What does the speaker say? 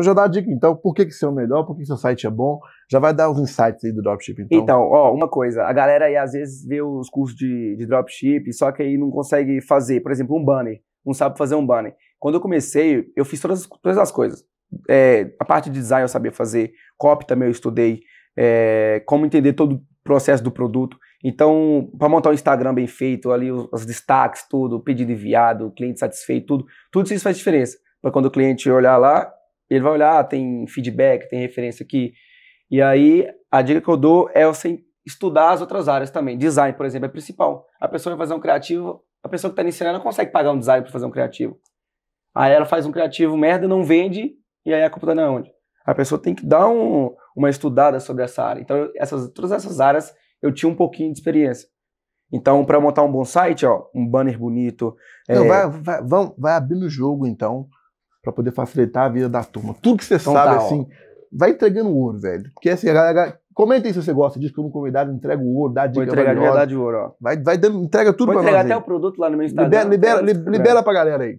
Então já dá a dica, então, por que, que seu é melhor, por que, que seu site é bom. Já vai dar os insights aí do dropshipping. Então, então ó, uma coisa, a galera aí às vezes vê os cursos de, de dropshipping, só que aí não consegue fazer, por exemplo, um banner. Não sabe fazer um banner. Quando eu comecei, eu fiz todas, todas as coisas. É, a parte de design eu sabia fazer, copy também eu estudei, é, como entender todo o processo do produto. Então, para montar um Instagram bem feito, ali os, os destaques, tudo, pedido enviado, cliente satisfeito, tudo, tudo isso faz diferença. Para quando o cliente olhar lá, ele vai olhar, tem feedback, tem referência aqui. E aí, a dica que eu dou é você estudar as outras áreas também. Design, por exemplo, é principal. A pessoa vai fazer um criativo, a pessoa que está iniciando não consegue pagar um design para fazer um criativo. Aí ela faz um criativo merda, não vende, e aí a culpa tá não é onde? A pessoa tem que dar um, uma estudada sobre essa área. Então, essas, todas essas áreas eu tinha um pouquinho de experiência. Então, para montar um bom site, ó, um banner bonito. Não, é... vai, vai, vai, vai abrindo o jogo, então para poder facilitar a vida da turma. Tudo que você então sabe, tá, assim, vai entregando ouro, velho. Porque assim, a galera. Comenta aí se você gosta disso, que eu não convidado, entrega o ouro, dá dica. Vou entregar de verdade o ouro, ó. Vai, vai dando, entrega tudo Vou pra nós. Vou entregar até aí. o produto lá no meu Instagram. Libera, libera, libera pra galera aí.